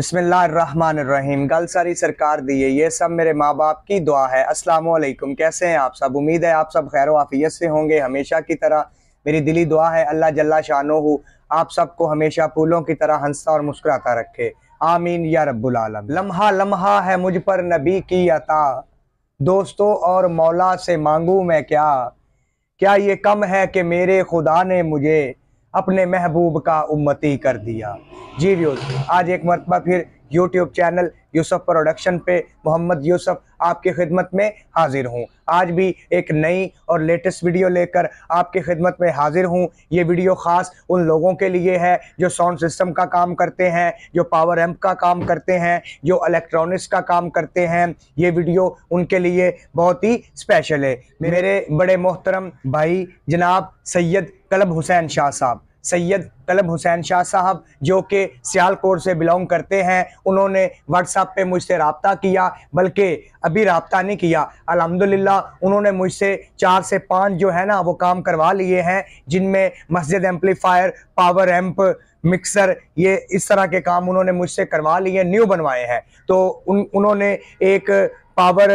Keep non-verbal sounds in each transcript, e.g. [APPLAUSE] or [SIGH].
बिसमीम गल सारी सरकार दी है ये सब मेरे माँ बाप की दुआ है असलकुम कैसे हैं आप सब उम्मीद है आप सब खैर वाफियत से होंगे हमेशा की तरह मेरी दिली दुआ है अल्लाह जल्ला शानो आप सबको हमेशा फूलों की तरह हंसता और मुस्कुराता रखे आमीन या रब्बुल आलम लम्हा लम्हा है मुझ पर नबी की अता दोस्तों और मौला से मांगू मैं क्या क्या ये कम है कि मेरे खुदा ने मुझे अपने महबूब का उम्मती कर दिया जी व्यूज आज एक मरतबा फिर यूट्यूब चैनल यूसुफ प्रोडक्शन पे मोहम्मद यूसुफ आपके खिदमत में हाजिर हूँ आज भी एक नई और लेटेस्ट वीडियो लेकर आपके खिदमत में हाजिर हूँ ये वीडियो ख़ास उन लोगों के लिए है जो साउंड सिस्टम का काम करते हैं जो पावर एम्प का काम करते हैं जो इलेक्ट्रॉनिक्स का काम करते हैं ये वीडियो उनके लिए बहुत ही स्पेशल है मेरे बड़े मोहतरम भाई जनाब सैयद कलब हुसैन शाह साहब सैयद कलब हुसैन शाह साहब जो कि सियालकोट से बिलोंग करते हैं उन्होंने व्हाट्सअप पे मुझसे रबता किया बल्कि अभी रबता नहीं किया अलहमदिल्ला उन्होंने मुझसे चार से पाँच जो है ना वो काम करवा लिए हैं जिनमें मस्जिद एम्पलीफायर पावर एम्प मिक्सर ये इस तरह के काम उन्होंने मुझसे करवा लिए न्यू बनवाए हैं तो उन उन्होंने एक पावर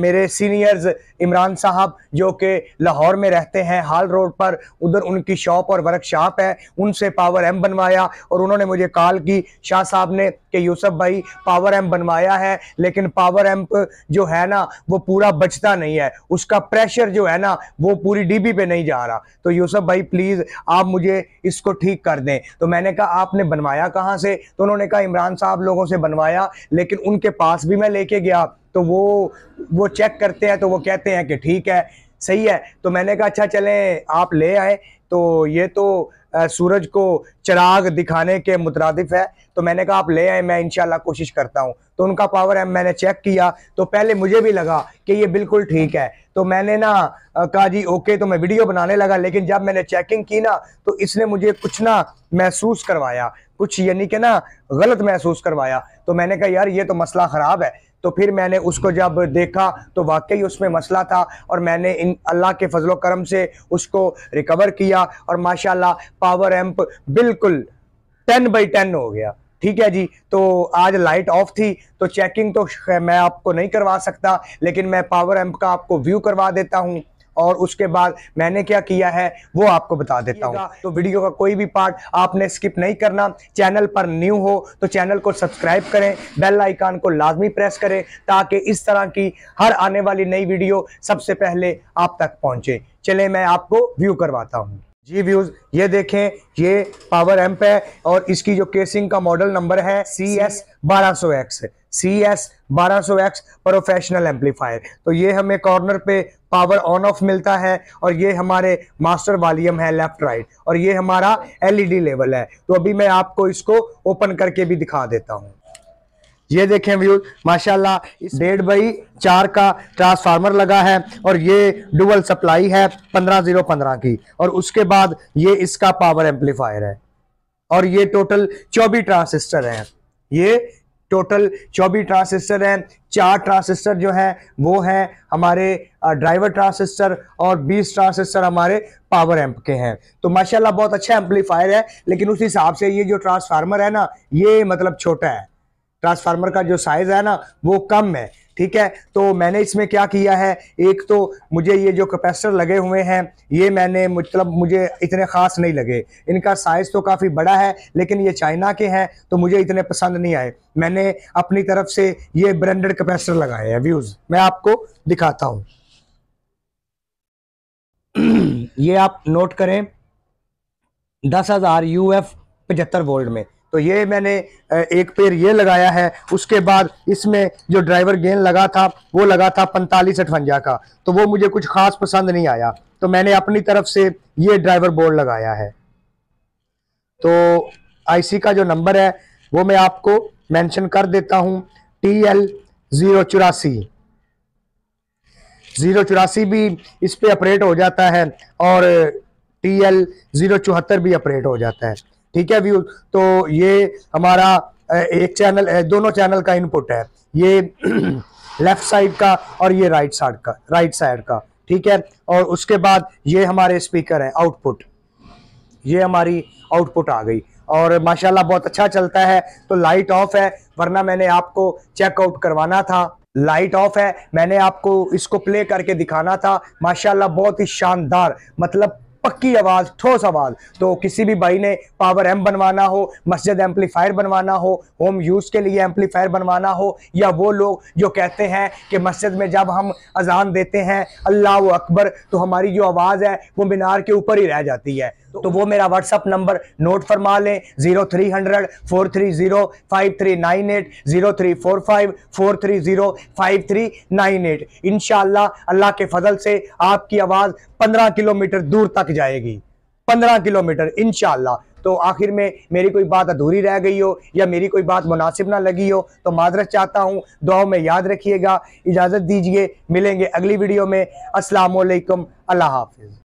मेरे सीनियर्स इमरान साहब जो कि लाहौर में रहते हैं हाल रोड पर उधर उनकी शॉप और वर्कशॉप है उनसे पावर एम बनवाया और उन्होंने मुझे कॉल की शाह साहब ने कि यूसुफ भाई पावर एम बनवाया है लेकिन पावर एम्प जो है ना वो पूरा बचता नहीं है उसका प्रेशर जो है ना वो पूरी डीबी पे नहीं जा रहा तो यूसुफ भाई प्लीज़ आप मुझे इसको ठीक कर दें तो मैंने कहा आपने बनवाया कहाँ से तो उन्होंने कहा इमरान साहब लोगों से बनवाया लेकिन उनके पास भी मैं लेके गया तो वो वो चेक करते हैं तो वो कहते हैं कि ठीक है सही है तो मैंने कहा अच्छा चलें आप ले आए तो ये तो सूरज को चिराग दिखाने के मुतरदफ़ है तो मैंने कहा आप ले आए मैं इनशाला कोशिश करता हूँ तो उनका पावर एम मैंने चेक किया तो पहले मुझे भी लगा कि ये बिल्कुल ठीक है तो मैंने ना कहा जी ओके तो मैं वीडियो बनाने लगा लेकिन जब मैंने चेकिंग की ना तो इसने मुझे कुछ ना महसूस करवाया कुछ यानी कि ना गलत महसूस करवाया तो मैंने कहा यार ये तो मसला ख़राब है तो फिर मैंने उसको जब देखा तो वाकई उसमें मसला था और मैंने इन अल्लाह के फजलो करम से उसको रिकवर किया और माशाल्लाह पावर एम्प बिल्कुल टेन बाई टेन हो गया ठीक है जी तो आज लाइट ऑफ थी तो चेकिंग तो मैं आपको नहीं करवा सकता लेकिन मैं पावर एम्प का आपको व्यू करवा देता हूँ और उसके बाद मैंने क्या किया है वो आपको बता देता हूँ तो वीडियो का कोई भी पार्ट आपने स्किप नहीं करना चैनल पर न्यू हो तो चैनल को सब्सक्राइब करें बेल आइकान को लाजमी प्रेस करें ताकि इस तरह की हर आने वाली नई वीडियो सबसे पहले आप तक पहुंचे चले मैं आपको व्यू करवाता हूँ जी व्यूज ये देखें ये पावर एम्प है और इसकी जो केसिंग का मॉडल नंबर है सी एस बारह सौ एक्स सी एस बारह सौ एक्स प्रोफेशनल एम्पलीफायर तो ये हमें कॉर्नर पे पावर ऑन ऑफ मिलता है और ये हमारे मास्टर वॉल्यूम है लेफ्ट राइट और ये हमारा एलईडी लेवल e है तो अभी मैं आपको इसको ओपन करके भी दिखा देता हूँ ये देखें व्यू माशाल्लाह डेढ़ बाई चार का ट्रांसफार्मर लगा है और ये डुअल सप्लाई है पंद्रह जीरो पंद्रह की और उसके बाद ये इसका पावर एम्पलीफायर है और ये टोटल चौबीस ट्रांसिस्टर हैं ये टोटल चौबीस ट्रांसिस्टर हैं चार ट्रांसिस्टर जो है वो है हमारे ड्राइवर ट्रांसिस्टर और 20 ट्रांसिस्टर हमारे पावर एम्प के हैं तो माशाल्लाह बहुत अच्छा एम्पलीफायर है लेकिन उस हिसाब से ये जो ट्रांसफार्मर है ना ये मतलब छोटा है ट्रांसफार्मर का जो साइज़ है ना वो कम है ठीक है तो मैंने इसमें क्या किया है एक तो मुझे ये जो कैपेसिटर लगे हुए हैं ये मैंने मतलब मुझे इतने ख़ास नहीं लगे इनका साइज़ तो काफ़ी बड़ा है लेकिन ये चाइना के हैं तो मुझे इतने पसंद नहीं आए मैंने अपनी तरफ से ये ब्रांडेड कैपेसिटर लगाए हैं व्यूज़ मैं आपको दिखाता हूं [CLEARS THROAT] ये आप नोट करें दस हज़ार यूएफ पचहत्तर वोल्ट में तो ये मैंने एक पेड़ ये लगाया है उसके बाद इसमें जो ड्राइवर गेंद लगा था वो लगा था पैंतालीस अठवंजा का तो वो मुझे कुछ खास पसंद नहीं आया तो मैंने अपनी तरफ से ये ड्राइवर बोर्ड लगाया है तो आईसी का जो नंबर है वो मैं आपको मेंशन कर देता हूं टी एल ज़ीरो चौरासी ज़ीरो चौरासी भी इस पर ऑपरेट हो जाता है और टी एल ज़ीरो चौहत्तर भी ऑपरेट हो जाता है ठीक है व्यूज तो ये हमारा एक चैनल दोनों चैनल का इनपुट है ये लेफ्ट [CLEARS THROAT] साइड का और ये राइट साइड का राइट साइड का ठीक है और उसके बाद ये हमारे स्पीकर है आउटपुट ये हमारी आउटपुट आ गई और माशाल्लाह बहुत अच्छा चलता है तो लाइट ऑफ है वरना मैंने आपको चेकआउट करवाना था लाइट ऑफ है मैंने आपको इसको प्ले करके दिखाना था माशाल्लाह बहुत ही शानदार मतलब पक्की आवाज़ ठोस आवाज़ तो किसी भी भाई ने पावर एम बनवाना हो मस्जिद एम्पलीफायर बनवाना हो होम यूज़ के लिए एम्पलीफायर बनवाना हो या वो लोग जो कहते हैं कि मस्जिद में जब हम अजान देते हैं अल्लाह अकबर तो हमारी जो आवाज़ है वो मीनार के ऊपर ही रह जाती है तो वो मेरा व्हाट्सअप नंबर नोट फरमा लें zero three hundred four three zero five three nine eight zero three four five four three zero five three nine eight इन अल्लाह के फजल से आपकी आवाज़ पंद्रह किलोमीटर दूर तक जाएगी पंद्रह किलोमीटर इन तो आखिर में मेरी कोई बात अधूरी रह गई हो या मेरी कोई बात मुनासिब ना लगी हो तो माजरत चाहता हूँ दुआ में याद रखिएगा इजाज़त दीजिए मिलेंगे अगली वीडियो में असलकम अल्लाह हाफिज़